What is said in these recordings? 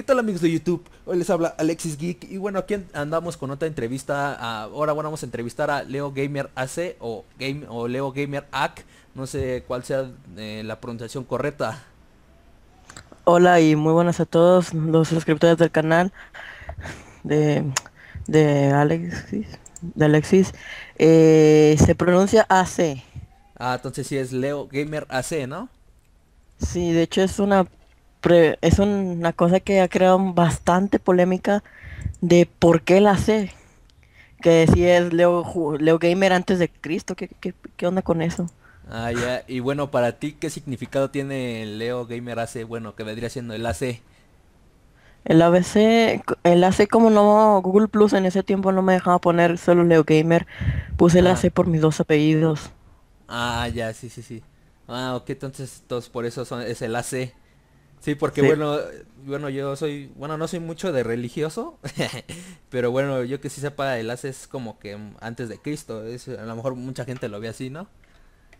¿Qué tal amigos de YouTube? Hoy les habla Alexis Geek y bueno, aquí andamos con otra entrevista. ahora bueno, vamos a entrevistar a Leo Gamer AC o, Game, o Leo Gamer AC. No sé cuál sea eh, la pronunciación correcta. Hola y muy buenas a todos los suscriptores del canal de, de Alexis. De Alexis. Eh, se pronuncia AC. Ah, entonces sí es Leo Gamer AC, ¿no? Sí, de hecho es una es una cosa que ha creado bastante polémica de por qué la C Que si es Leo, Leo Gamer antes de Cristo, ¿qué, onda con eso? Ah, ya. Y bueno, para ti, ¿qué significado tiene Leo Gamer AC? Bueno, que vendría siendo el AC. El ABC, el AC como no, Google Plus en ese tiempo no me dejaba poner solo Leo Gamer, puse el AC ah. por mis dos apellidos. Ah, ya, sí, sí, sí. Ah, ok, entonces, todos por eso es el AC. Sí, porque bueno, bueno, yo soy, bueno, no soy mucho de religioso, pero bueno, yo que sí sepa, el as es como que antes de Cristo, a lo mejor mucha gente lo ve así, ¿no?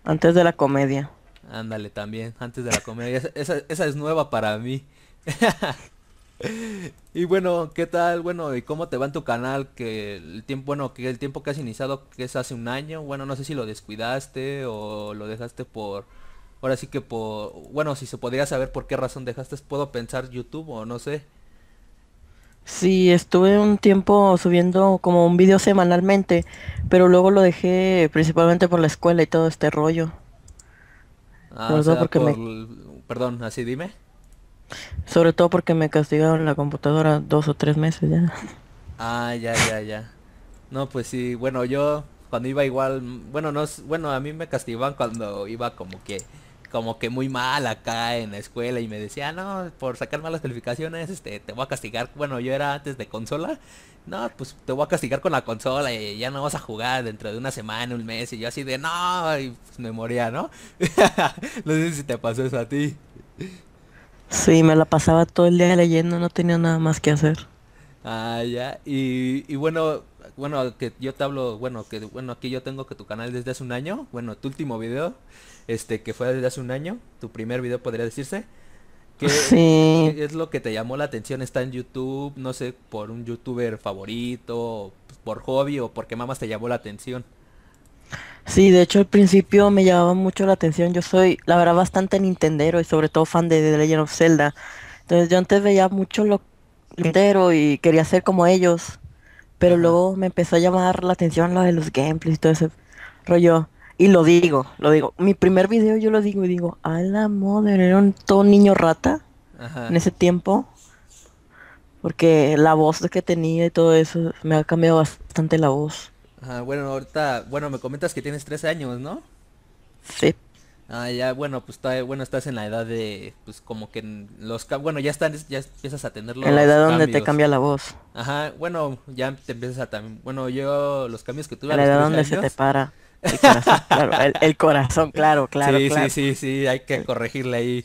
Antes de la comedia. Ándale, también, antes de la comedia, esa, esa es nueva para mí. y bueno, ¿qué tal? Bueno, ¿y cómo te va en tu canal? Que el tiempo, bueno, que el tiempo que has iniciado, que es hace un año, bueno, no sé si lo descuidaste o lo dejaste por ahora sí que por, bueno, si se podría saber por qué razón dejaste, puedo pensar YouTube o no sé. Sí, estuve un tiempo subiendo como un video semanalmente, pero luego lo dejé principalmente por la escuela y todo este rollo. Ah, por... Perdón, así dime. Sobre todo porque me castigaron la computadora dos o tres meses ya. Ah, ya, ya, ya. No, pues sí, bueno, yo cuando iba igual, bueno, no, bueno, a mí me castigaban cuando iba como que como que muy mal acá en la escuela y me decía, no, por sacar malas calificaciones, este, te voy a castigar. Bueno, yo era antes de consola. No, pues te voy a castigar con la consola y ya no vas a jugar dentro de una semana, un mes. Y yo así de, no, y pues me moría, ¿no? no sé si te pasó eso a ti. Sí, me la pasaba todo el día leyendo, no tenía nada más que hacer. Ah, ya. Y, y bueno, bueno, que yo te hablo, bueno, que bueno, aquí yo tengo que tu canal desde hace un año. Bueno, tu último video este, que fue desde hace un año, tu primer video podría decirse. que ah, sí. es lo que te llamó la atención? ¿Está en YouTube? No sé, por un youtuber favorito, pues, por hobby o porque mamás te llamó la atención. Sí, de hecho al principio me llamaba mucho la atención. Yo soy, la verdad, bastante nintendero y sobre todo fan de The Legend of Zelda. Entonces yo antes veía mucho lo entero y quería ser como ellos. Pero luego me empezó a llamar la atención lo de los gameplays y todo ese rollo. Y lo digo, lo digo. Mi primer video yo lo digo y digo, a la madre, era un todo niño rata en ese tiempo. Porque la voz que tenía y todo eso, me ha cambiado bastante la voz. bueno, ahorita, bueno, me comentas que tienes tres años, ¿no? Sí. Ah, ya, bueno, pues está, bueno, estás en la edad de, pues como que los, bueno, ya están, ya empiezas a tenerlo. En la edad donde te cambia la voz. Ajá, bueno, ya te empiezas a, bueno, yo, los cambios que tuve En la edad donde se te para. El corazón, claro, el, corazón, claro, claro. Sí, sí, sí, sí, hay que corregirle ahí.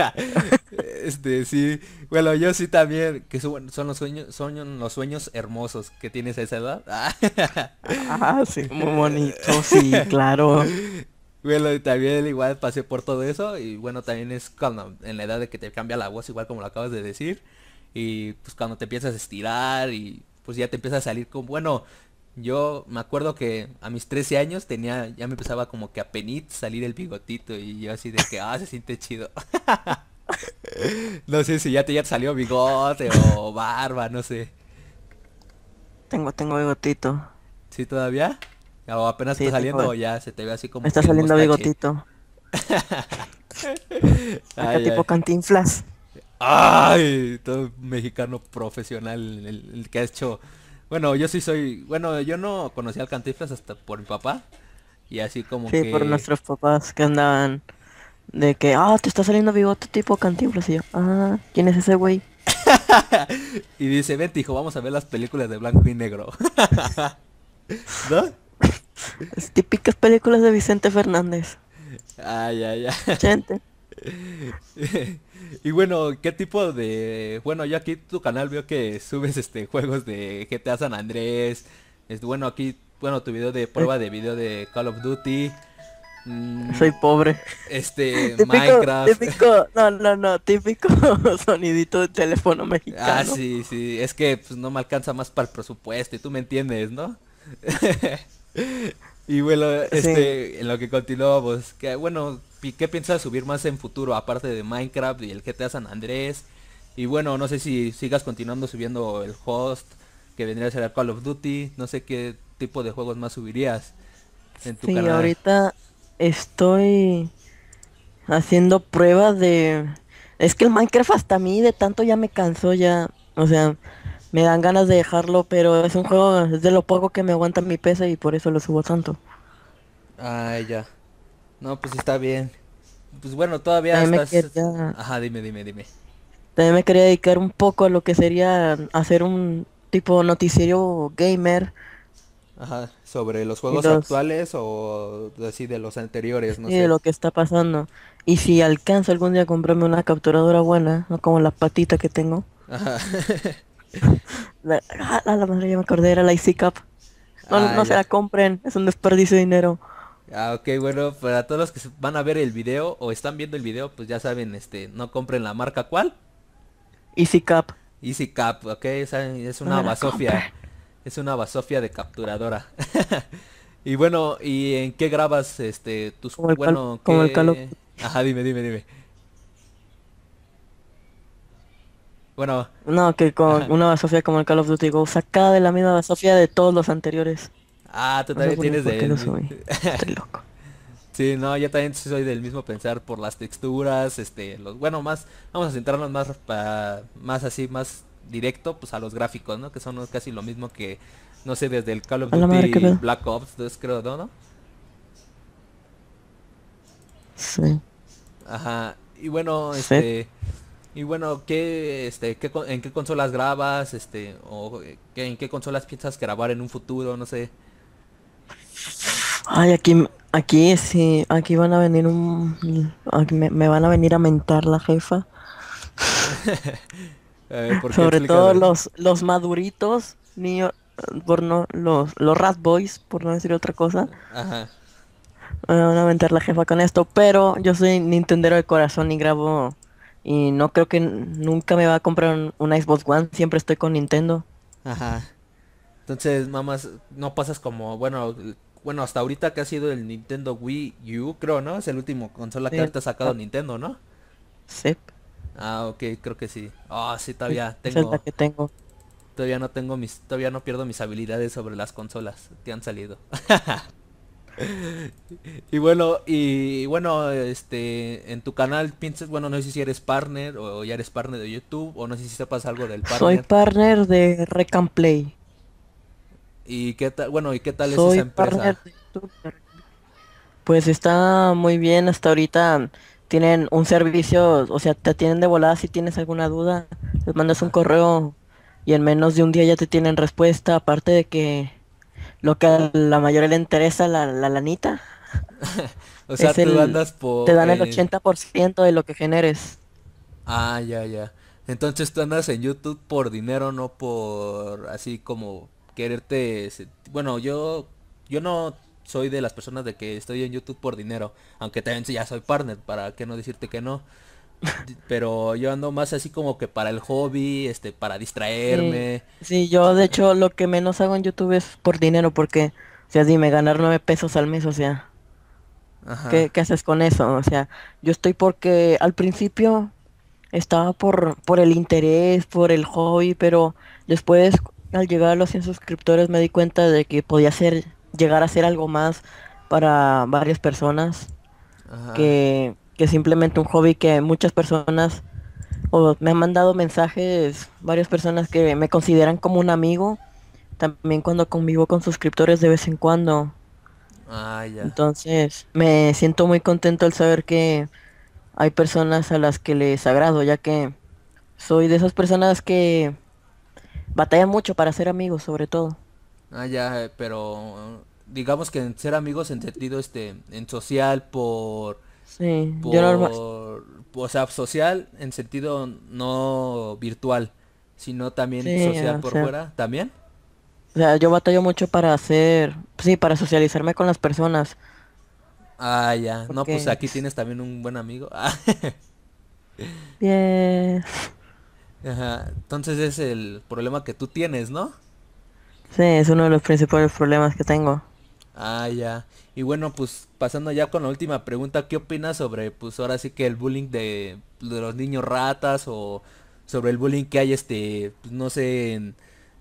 este, sí. Bueno, yo sí también, que son, los sueños, son los sueños hermosos que tienes a esa edad. ah, sí, muy bonito, sí, claro. Bueno, y también igual pasé por todo eso y bueno, también es cuando en la edad de que te cambia la voz, igual como lo acabas de decir, y pues cuando te empiezas a estirar y pues ya te empieza a salir con, bueno, yo me acuerdo que a mis 13 años tenía, ya me empezaba como que a penit salir el bigotito y yo así de que, ah, se siente chido. no sé si ya te ya salió bigote o barba, no sé. Tengo, tengo bigotito. ¿Sí todavía? ¿O apenas está saliendo o ya se te ve así como... está saliendo bigotito. ay, tipo cantinflas. Ay, todo mexicano profesional, el que ha hecho bueno, yo sí soy, bueno, yo no conocía al Cantinflas hasta por mi papá. Y así como sí, por nuestros papás que andaban de que, ah, te está saliendo vivo otro tipo Cantinflas. Y yo, ah, ¿quién es ese güey? y dice, vete hijo, vamos a ver las películas de blanco y negro. ¿No? Las típicas películas de Vicente Fernández. Ay, ay, ay. Gente. Y bueno, ¿qué tipo de... Bueno, yo aquí tu canal veo que subes este juegos de GTA San Andrés. Es, bueno, aquí, bueno, tu video de eh. prueba de video de Call of Duty. Mm, Soy pobre. Este, Minecraft. Típico, no, no, no, típico sonidito de teléfono mexicano. Ah, sí, sí, es que pues, no me alcanza más para el presupuesto y tú me entiendes, ¿no? Y bueno, este, en lo que continuamos, pues, que bueno, ¿qué piensas subir más en futuro aparte de Minecraft y el GTA San Andrés? Y bueno, no sé si sigas continuando subiendo el host, que vendría a ser Call of Duty, no sé qué tipo de juegos más subirías en tu sí, canal. ahorita estoy haciendo pruebas de... Es que el Minecraft hasta a mí de tanto ya me cansó ya, o sea, me dan ganas de dejarlo, pero es un juego, es de lo poco que me aguanta mi peso y por eso lo subo tanto. Ah, ya. No, pues está bien. Pues bueno, todavía estás... Ajá, dime, dime, dime. También me quería dedicar un poco a lo que sería hacer un tipo noticiero gamer. Ajá, sobre los juegos actuales o así de los anteriores, no sí, de lo que está pasando. Y si alcanzo algún día comprarme una capturadora buena, no como la patita que tengo. Ajá. Ah, la madre ya me acordé, era la IC No, ah, no se la compren, es un desperdicio de dinero. Ah, ok, bueno, para todos los que van a ver el video o están viendo el video, pues ya saben, este, no compren la marca cuál. Easy Cap. Easy Cap, ok, es, una basofia. Es una basofia de capturadora. y bueno, ¿y en qué grabas este tus como el bueno, como el calo... Ajá, dime, dime, dime. Bueno. No, que con una Sofía como el Call of Duty Go sacada de la misma Sofía de todos los anteriores. Ah, tú también tienes de... loco. Sí, no, yo también soy del mismo pensar por las texturas, este, los, bueno, más, vamos a centrarnos más, para más así, más directo, pues a los gráficos, ¿no? Que son casi lo mismo que, no sé, desde el Call of Duty Black Ops entonces creo, ¿no? Sí. Ajá, y bueno, este... Y bueno, ¿qué, este, qué, ¿en qué consolas grabas? Este, o eh, qué, ¿En qué consolas piensas grabar en un futuro? No sé. Ay, aquí, aquí, sí, aquí van a venir un... Aquí me, van a venir a mentar la jefa. Sobre todo los, los maduritos, niños, por no, los, los rat boys, por no decir otra cosa. Ajá. Me van a mentar la jefa con esto, pero yo soy Nintendero de corazón y grabo y no creo que nunca me va a comprar un Xbox One, siempre estoy con Nintendo. Ajá. Entonces, mamás, no pasas como, bueno, bueno, hasta ahorita que ha sido el Nintendo Wii U, creo, ¿no? Es el último consola que ahorita ha sacado ah. Nintendo, ¿no? Sí. Ah, ok, creo que sí. Ah, sí, todavía tengo. que tengo. Todavía no tengo mis, todavía no pierdo mis habilidades sobre las consolas te han salido. y bueno, y bueno, este, en tu canal piensas, bueno, no sé si eres partner o ya eres partner de YouTube o no sé si sepas algo del partner. Soy partner de Recamplay. ¿Y qué tal, bueno, y qué tal Soy es esa empresa? Pues está muy bien hasta ahorita. Tienen un servicio, o sea, te atienden de volada si tienes alguna duda. Les mandas un ah. correo y en menos de un día ya te tienen respuesta. Aparte de que lo que a la mayoría le interesa, la, la lanita. o sea, tú andas por... Te dan el 80% eh, de lo que generes. Ah, ya, ya. Entonces tú andas en YouTube por dinero, no por así como quererte... Bueno, yo, yo no soy de las personas de que estoy en YouTube por dinero, aunque también ya soy partner, para qué no decirte que no pero yo ando más así como que para el hobby, este, para distraerme. Sí, yo de hecho lo que menos hago en YouTube es por dinero, porque, o sea, dime, ganar nueve pesos al mes, o sea, Ajá. ¿qué, haces con eso? O sea, yo estoy porque al principio estaba por, por el interés, por el hobby, pero después al llegar a los 100 suscriptores me di cuenta de que podía ser, llegar a ser algo más para varias personas. Que que simplemente un hobby que muchas personas o me han mandado mensajes varias personas que me consideran como un amigo también cuando convivo con suscriptores de vez en cuando. Ah, ya. Entonces, me siento muy contento al saber que hay personas a las que les agrado, ya que soy de esas personas que batalla mucho para ser amigos, sobre todo. Ah, ya, eh, pero digamos que ser amigos entendido este en social por Sí, yo normal... O sea, social en sentido no virtual, sino también social por fuera, ¿también? O sea, yo batallo mucho para hacer, sí, para socializarme con las personas. Ah, ya. No, pues aquí tienes también un buen amigo. Bien. Ajá. Entonces es el problema que tú tienes, ¿no? Sí, es uno de los principales problemas que tengo. Ah, ya. Y bueno, pues pasando ya con la última pregunta, ¿qué opinas sobre, pues ahora sí que el bullying de, los niños ratas o sobre el bullying que hay, este, pues, no sé,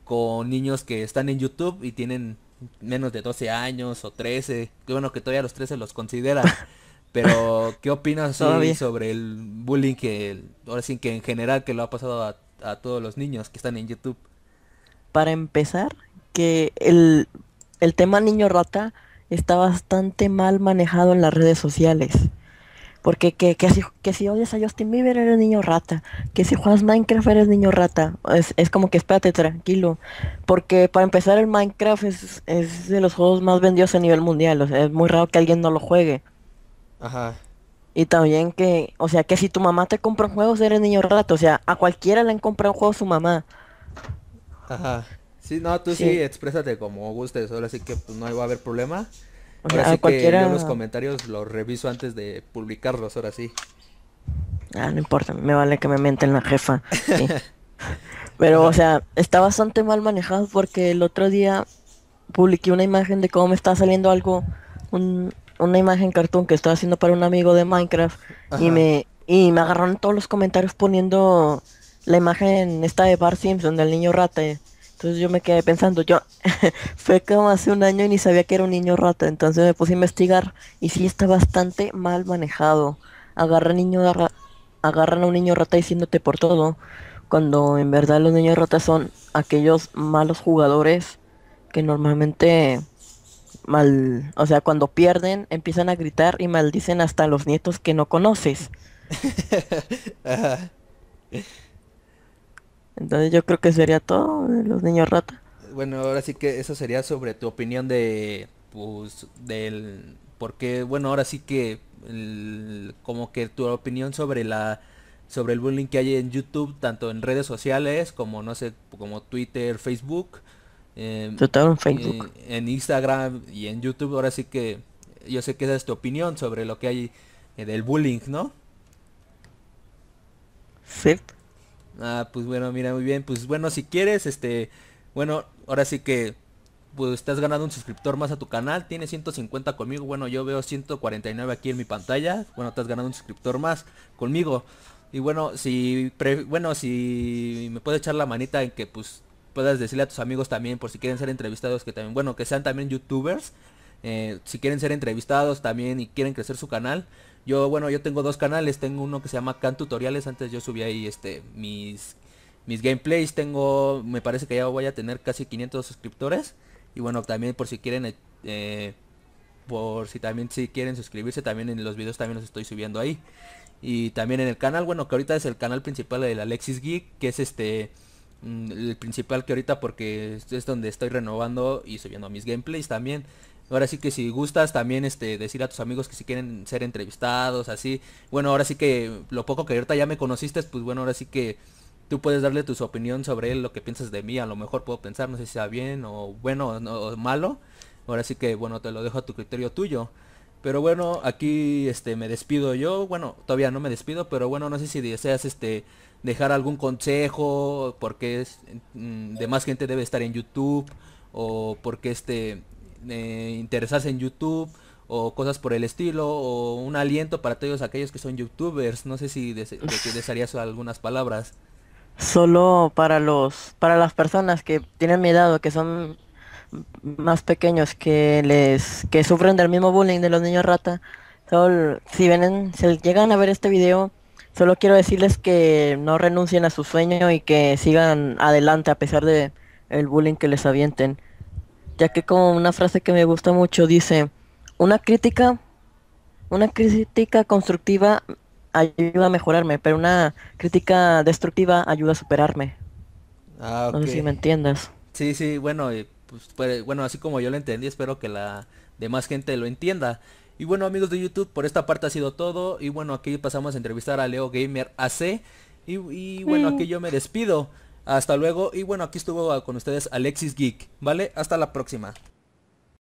con niños que están en YouTube y tienen menos de 12 años o 13? Que bueno, que todavía los 13 los consideran. Pero, ¿qué opinas sobre, sobre el bullying que, ahora sí que en general que lo ha pasado a, todos los niños que están en YouTube? Para empezar, que el, el tema niño rata está bastante mal manejado en las redes sociales. Porque que, que, si, odias a Justin Bieber eres niño rata, que si juegas Minecraft eres niño rata, es, como que espérate tranquilo, porque para empezar el Minecraft es, es de los juegos más vendidos a nivel mundial, o sea, es muy raro que alguien no lo juegue. Ajá. Y también que, o sea, que si tu mamá te compra un juego, eres niño rato. O sea, a cualquiera le han comprado un juego su mamá. Ajá. Sí, no, tú sí, exprésate como gustes, ahora sí que pues, no va a haber problema. yo los comentarios los reviso antes de publicarlos, ahora sí. Ah, no importa, me vale que me mienten la jefa. Pero, o sea, está bastante mal manejado porque el otro día publiqué una imagen de cómo me está saliendo algo, una imagen cartoon que estaba haciendo para un amigo de Minecraft y me y me agarraron todos los comentarios poniendo la imagen esta de Bar Simpson del niño rata. Entonces yo me quedé pensando, yo fue como hace un año y ni sabía que era un niño rata, entonces me puse a investigar y sí está bastante mal manejado. Agarra niño agarran a un niño rata diciéndote por todo, cuando en verdad los niños ratas son aquellos malos jugadores que normalmente mal, o sea, cuando pierden empiezan a gritar y maldicen hasta los nietos que no conoces. Entonces yo creo que sería todo los niños rata. Bueno, ahora sí que eso sería sobre tu opinión de, pues, del, porque, bueno, ahora sí que, como que tu opinión sobre la, sobre el bullying que hay en YouTube, tanto en redes sociales como, no sé, como Twitter, Facebook. Em, eh, en, Facebook. en Instagram y en YouTube, ahora sí que yo sé que esa es tu opinión sobre lo que hay eh, del bullying, ¿no? Cierto. Ah, pues bueno, mira, muy bien. Pues bueno, si quieres, este, bueno, ahora sí que pues estás ganando un suscriptor más a tu canal, tiene 150 conmigo, bueno, yo veo 149 aquí en mi pantalla. Bueno, estás ganando un suscriptor más conmigo. Y bueno, si bueno, si me puedes echar la manita en que pues puedas decirle a tus amigos también por si quieren ser entrevistados que también, bueno, que sean también youtubers, eh, si quieren ser entrevistados también y quieren crecer su canal, yo, bueno, yo tengo dos canales, tengo uno que se llama Can Tutoriales, antes yo subí ahí este mis mis gameplays, tengo, me parece que ya voy a tener casi 500 suscriptores y bueno, también por si quieren eh, eh, por si también si quieren suscribirse, también en los videos también los estoy subiendo ahí. Y también en el canal, bueno, que ahorita es el canal principal del Alexis Geek, que es este mm, el principal que ahorita porque es donde estoy renovando y subiendo mis gameplays también. Ahora sí que si gustas también este, decir a tus amigos que si quieren ser entrevistados, así. Bueno, ahora sí que lo poco que ahorita ya me conociste, pues bueno, ahora sí que tú puedes darle tu opinión sobre él, lo que piensas de mí. A lo mejor puedo pensar, no sé si sea bien o bueno o malo. Ahora sí que, bueno, te lo dejo a tu criterio tuyo. Pero bueno, aquí este, me despido yo. Bueno, todavía no me despido, pero bueno, no sé si deseas este, dejar algún consejo, porque es, mm, de más gente debe estar en YouTube, o porque este, eh, interesarse en YouTube o cosas por el estilo o un aliento para todos aquellos que son youtubers. No sé si desearías algunas palabras. Solo para los para las personas que tienen mi edad o que son más pequeños que les que sufren del mismo bullying de los niños rata. Solo, si vienen, si llegan a ver este video, solo quiero decirles que no renuncien a su sueño y que sigan adelante a pesar de el bullying que les avienten ya que como una frase que me gusta mucho dice, una crítica, una crítica constructiva ayuda a mejorarme, pero una crítica destructiva ayuda a superarme. Ah, no sé si me entiendas. Sí, sí, bueno, eh, pues, pues, bueno, así como yo lo entendí, espero que la demás gente lo entienda. Y bueno amigos de YouTube, por esta parte ha sido todo. Y bueno, aquí pasamos a entrevistar a Leo Gamer AC. y bueno, mm. aquí yo me despido. Hasta luego y bueno, aquí estuvo con ustedes Alexis Geek, ¿vale? Hasta la próxima.